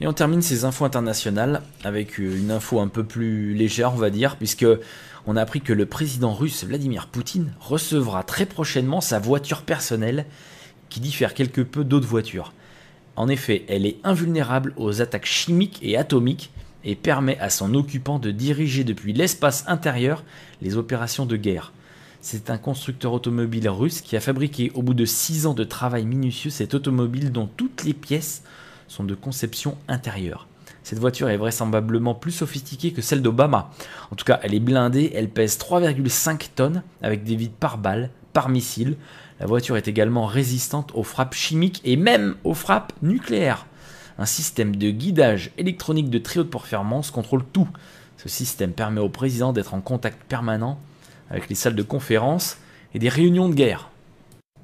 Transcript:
Et on termine ces infos internationales avec euh, une info un peu plus légère, on va dire, puisque on a appris que le président russe Vladimir Poutine recevra très prochainement sa voiture personnelle qui diffère quelque peu d'autres voitures. En effet, elle est invulnérable aux attaques chimiques et atomiques et permet à son occupant de diriger depuis l'espace intérieur les opérations de guerre. C'est un constructeur automobile russe qui a fabriqué au bout de 6 ans de travail minutieux cette automobile dont toutes les pièces sont de conception intérieure. Cette voiture est vraisemblablement plus sophistiquée que celle d'Obama. En tout cas, elle est blindée, elle pèse 3,5 tonnes avec des vides par balle, par missile. La voiture est également résistante aux frappes chimiques et même aux frappes nucléaires. Un système de guidage électronique de très haute performance contrôle tout. Ce système permet au président d'être en contact permanent avec les salles de conférence et des réunions de guerre.